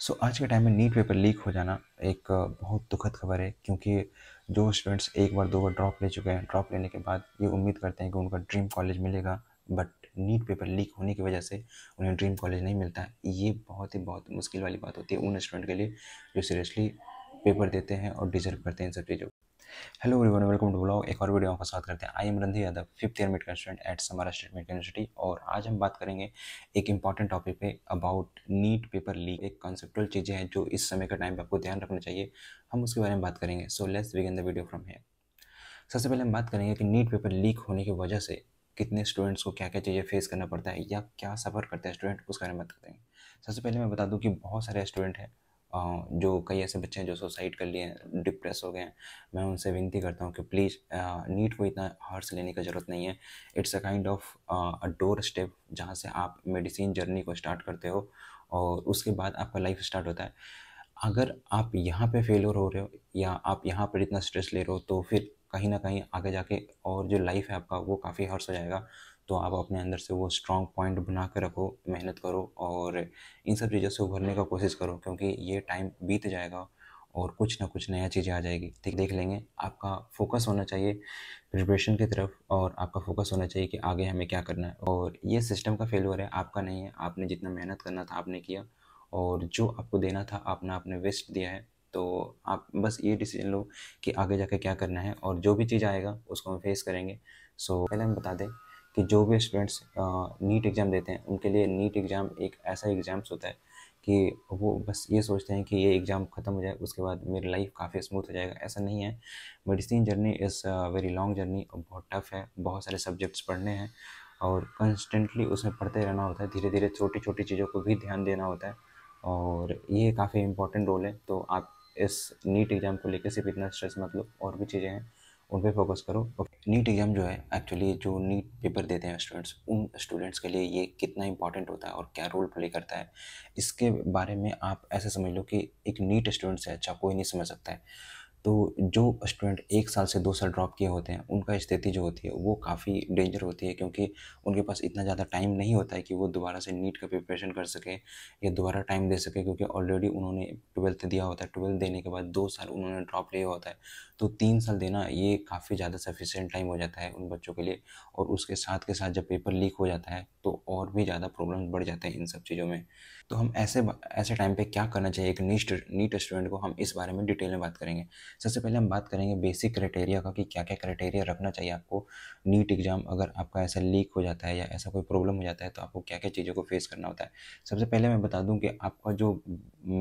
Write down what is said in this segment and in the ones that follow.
सो so, आज के time में नीट पेपर लीक हो जाना एक बहुत दुखद खबर है क्योंकि जो स्टूडेंट्स एक बार दो बार ड्रॉप ले चुके हैं ड्रॉप लेने के बाद ये उम्मीद करते हैं कि उनका ड्रीम कॉलेज मिलेगा बट नीट पेपर लीक होने की वजह से उन्हें ड्रीम कॉलेज नहीं मिलता है ये बहुत ही बहुत मुश्किल वाली बात होती है उन स्टूडेंट के लिए जो सीरियसली पेपर देते हैं और डिजर्व करते हैं इन सब चीज़ों hello everyone welcome to blog एक और वीडियो आपका स्वागत करते हैं I am Randhi Yadav fifth year medical student at Samara state medical university और आज हम बात करेंगे एक इंपॉर्टेंट टॉपिक पे अबाउट नीट पेपर लीक एक कॉन्सेप्टअल चीज़ें हैं जो इस समय के टाइम पर आपको ध्यान रखना चाहिए हम उसके बारे में बात करेंगे so let's begin the video from here सबसे पहले हम बात करेंगे कि नीट पेपर लीक होने की वजह से कितने स्टूडेंट्स को क्या क्या चीज़ें फेस करना पड़ता है या क्या सफ़र करते हैं स्टूडेंट उसके बारे में बात करेंगे सबसे पहले मैं बता दूँ कि बहुत सारे स्टूडेंट हैं जो कई ऐसे बच्चे हैं जो सुसाइड कर लिए डिप्रेस हो गए हैं मैं उनसे विनती करता हूँ कि प्लीज़ नीट को इतना हार्ड लेने की ज़रूरत नहीं है it's a kind of a door step जहाँ से आप मेडिसिन जर्नी को स्टार्ट करते हो और उसके बाद आपका लाइफ स्टार्ट होता है अगर आप यहाँ पे फेलर हो रहे हो या आप यहाँ पर इतना स्ट्रेस ले रहे हो तो फिर कहीं ना कहीं आगे जाके और जो लाइफ है आपका वो काफ़ी हर्ष हो जाएगा तो आप अपने अंदर से वो स्ट्रॉन्ग पॉइंट बना कर रखो मेहनत करो और इन सब चीज़ों से उभरने का कोशिश करो क्योंकि ये टाइम बीत जाएगा और कुछ ना कुछ नया चीज़ें आ जाएगी ठीक देख लेंगे आपका फोकस होना चाहिए प्रिपरेशन की तरफ और आपका फोकस होना चाहिए कि आगे हमें क्या करना है और ये सिस्टम का फेलियर है आपका नहीं है आपने जितना मेहनत करना था आपने किया और जो आपको देना था आपने आपने वेस्ट दिया है तो आप बस ये डिसीजन लो कि आगे जाके क्या करना है और जो भी चीज़ आएगा उसको हम फेस करेंगे सो पहले हम बता दें कि जो भी स्टूडेंट्स नीट एग्ज़ाम देते हैं उनके लिए नीट एग्ज़ाम एक ऐसा एग्ज़ाम्स होता है कि वो बस ये सोचते हैं कि ये एग्ज़ाम ख़त्म हो जाए उसके बाद मेरी लाइफ काफ़ी स्मूथ हो जाएगा ऐसा नहीं है medicine journey is very long journey और बहुत टफ है बहुत सारे सब्जेक्ट्स पढ़ने हैं और कंस्टेंटली उसमें पढ़ते रहना होता है धीरे धीरे छोटी छोटी चीज़ों को भी ध्यान देना होता है और ये काफ़ी इम्पोर्टेंट रोल है तो आप इस नीट एग्ज़ाम को लेकर सिर्फ इतना स्ट्रेस मत लो और भी चीज़ें हैं उन पर फोकस करो नीट एग्ज़ाम जो है एक्चुअली जो नीट पेपर देते हैं स्टूडेंट्स उन स्टूडेंट्स के लिए ये कितना इंपॉर्टेंट होता है और क्या रोल प्ले करता है इसके बारे में आप ऐसे समझ लो कि एक नीट स्टूडेंट्स है अच्छा कोई नहीं समझ सकता है तो जो स्टूडेंट एक साल से दो साल ड्रॉप किए होते हैं उनका स्थिति जो होती है वो काफ़ी डेंजर होती है क्योंकि उनके पास इतना ज़्यादा टाइम नहीं होता है कि वो दोबारा से नीट का प्रिपरेशन कर सके या दोबारा टाइम दे सके क्योंकि ऑलरेडी उन्होंने ट्वेल्थ दिया होता है ट्वेल्थ देने के बाद दो साल उन्होंने ड्रॉप लिया होता है तो तीन साल देना ये काफ़ी ज़्यादा सफिशेंट टाइम हो जाता है उन बच्चों के लिए और उसके साथ के साथ जब पेपर लीक हो जाता है तो और भी ज़्यादा प्रॉब्लम बढ़ जाते हैं इन सब चीज़ों में तो हम ऐसे ऐसे टाइम पे क्या करना चाहिए एक नीट नीट स्टूडेंट को हम इस बारे में डिटेल में बात करेंगे सबसे पहले हम बात करेंगे बेसिक क्राइटेरिया का कि क्या क्या क्राइटेरिया रखना चाहिए आपको नीट एग्ज़ाम अगर आपका ऐसा लीक हो जाता है या ऐसा कोई प्रॉब्लम हो जाता है तो आपको क्या क्या चीज़ों को फेस करना होता है सबसे पहले मैं बता दूँ कि आपका जो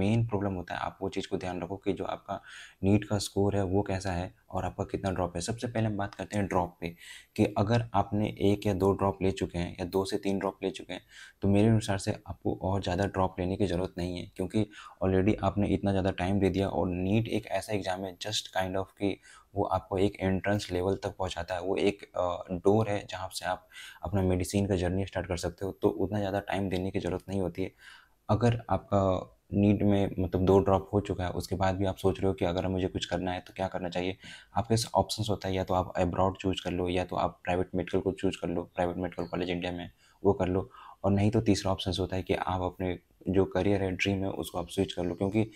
मेन प्रॉब्लम होता है आप वो चीज़ को ध्यान रखो कि जो आपका नीट का स्कोर है वो कैसा है और आपका कितना ड्रॉप है सबसे पहले हम बात करते हैं ड्रॉप पे कि अगर आपने एक या दो ड्रॉप ले चुके हैं या दो से तीन तीन ड्रॉप ले चुके हैं तो मेरे अनुसार से आपको और ज़्यादा ड्रॉप लेने की ज़रूरत नहीं है क्योंकि ऑलरेडी आपने इतना ज़्यादा टाइम दे दिया और नीट एक ऐसा एग्ज़ाम है जस्ट काइंड ऑफ कि वो आपको एक एंट्रेंस लेवल तक पहुंचाता है वो एक डोर है जहाँ से आप अपना मेडिसिन का जर्नी स्टार्ट कर सकते हो तो उतना ज़्यादा टाइम देने की ज़रूरत नहीं होती है अगर आपका नीट में मतलब दो ड्रॉप हो चुका है उसके बाद भी आप सोच रहे हो कि अगर मुझे कुछ करना है तो क्या करना चाहिए आपके पास ऑप्शंस होता है या तो आप अब्रॉड चूज कर लो या तो आप प्राइवेट मेडिकल को चूज कर लो प्राइवेट मेडिकल कॉलेज इंडिया में वो कर लो और नहीं तो तीसरा ऑप्शन होता है कि आप अपने जो करियर है ड्रीम है उसको आप स्विच कर लो क्योंकि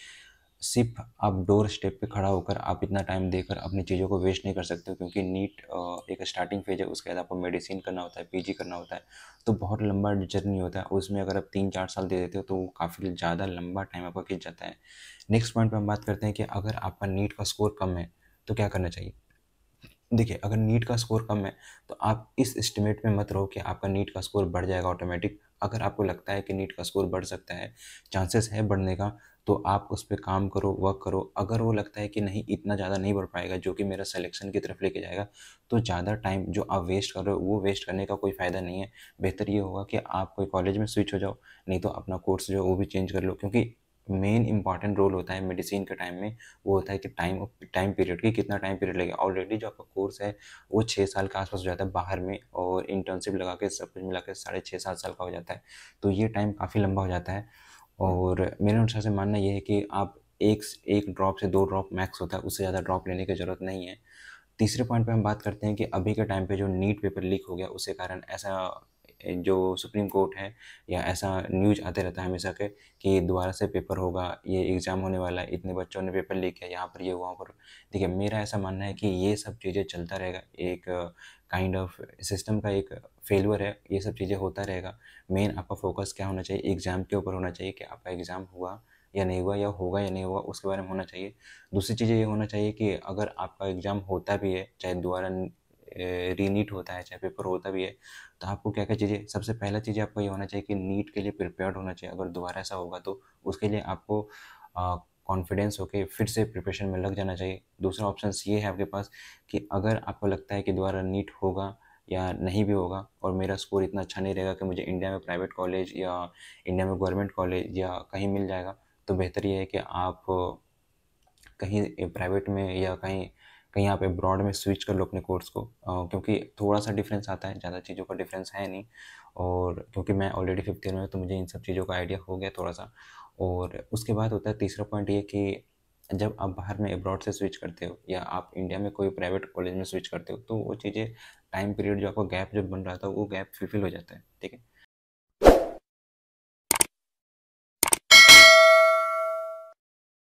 सिर्फ आप डोर स्टेप पे खड़ा होकर आप इतना टाइम देकर अपनी चीज़ों को वेस्ट नहीं कर सकते क्योंकि नीट एक स्टार्टिंग फेज है उसके बाद आपको मेडिसिन करना होता है पीजी करना होता है तो बहुत लंबा जर्नी होता है उसमें अगर आप तीन चार साल दे देते हो तो काफ़ी ज़्यादा लंबा टाइम आपका खींच जाता है नेक्स्ट पॉइंट पर हम बात करते हैं कि अगर आपका नीट का स्कोर कम है तो क्या करना चाहिए देखिए अगर नीट का स्कोर कम है तो आप इस एस्टिमेट में मत रहो कि आपका नीट का स्कोर बढ़ जाएगा ऑटोमेटिक अगर आपको लगता है कि नीट का स्कोर बढ़ सकता है चांसेस है बढ़ने का तो आप उस पर काम करो वर्क करो अगर वो लगता है कि नहीं इतना ज़्यादा नहीं बढ़ पाएगा जो कि मेरा सिलेक्शन की तरफ लेके जाएगा तो ज़्यादा टाइम जो आप वेस्ट कर रहे हो वो वेस्ट करने का कोई फ़ायदा नहीं है बेहतर ये होगा कि आप कोई कॉलेज में स्विच हो जाओ नहीं तो अपना कोर्स जो है वो भी चेंज कर लो क्योंकि मेन इंपॉर्टेंट रोल होता है मेडिसिन के टाइम में वो होता है कि टाइम टाइम पीरियड की कितना टाइम पीरियड लगेगा ऑलरेडी जो आपका कोर्स है वो छः साल के आसपास हो जाता है बाहर में और इंटर्नशिप लगा के सब कुछ मिला के साढ़े छः सात साल का हो जाता है तो ये टाइम काफ़ी लंबा हो जाता है और मेरे अनुसार से मानना ये है कि आप एक एक ड्रॉप से दो ड्रॉप मैक्स होता है उससे ज़्यादा ड्रॉप लेने की ज़रूरत नहीं है तीसरे पॉइंट पे हम बात करते हैं कि अभी के टाइम पे जो नीट पेपर लीक हो गया उसके कारण ऐसा जो सुप्रीम कोर्ट है या ऐसा न्यूज आते रहता है हमेशा के कि दोबारा से पेपर होगा ये एग्ज़ाम होने वाला है इतने बच्चों ने पेपर लिख किया यहाँ पर ये वहाँ पर देखिए मेरा ऐसा मानना है कि ये सब चीज़ें चलता रहेगा एक काइंड ऑफ सिस्टम का एक फेलवर है ये सब चीज़ें होता रहेगा मेन आपका फोकस क्या होना चाहिए एग्ज़ाम के ऊपर होना चाहिए कि आपका एग्ज़ाम हुआ या नहीं हुआ या होगा या नहीं होगा उसके बारे में होना चाहिए दूसरी चीज़ ये होना चाहिए कि अगर आपका एग्ज़ाम होता भी है चाहे दोबारा रीनीट होता है चाहे पेपर होता भी है तो आपको क्या क्या चीज़ें सबसे पहला चीज़ आपको ये होना चाहिए कि नीट के लिए प्रिपेयर्ड होना चाहिए अगर दोबारा ऐसा होगा तो उसके लिए आपको कॉन्फिडेंस होके फिर से प्रिपरेशन में लग जाना चाहिए दूसरा ऑप्शन ये है आपके पास कि अगर आपको लगता है कि दोबारा नीट होगा या नहीं भी होगा और मेरा स्कोर इतना अच्छा नहीं रहेगा कि मुझे इंडिया में प्राइवेट कॉलेज या इंडिया में गवर्नमेंट कॉलेज या कहीं मिल जाएगा तो बेहतर ये है कि आप कहीं प्राइवेट में या कहीं कहीं आप ब्रॉड में स्विच कर लो अपने कोर्स को क्योंकि थोड़ा सा डिफरेंस आता है ज़्यादा चीज़ों का डिफरेंस है नहीं और क्योंकि मैं ऑलरेडी फिफ्थ ईयर में हूँ तो मुझे इन सब चीज़ों का आइडिया हो गया थोड़ा सा और उसके बाद होता है तीसरा पॉइंट ये कि जब आप बाहर में अब्रॉड से स्विच करते हो या आप इंडिया में कोई प्राइवेट कॉलेज में स्विच करते हो तो वो चीज़ें टाइम पीरियड जो आपका गैप जो बन रहा था वो गैप फिलफिल हो जाता है ठीक है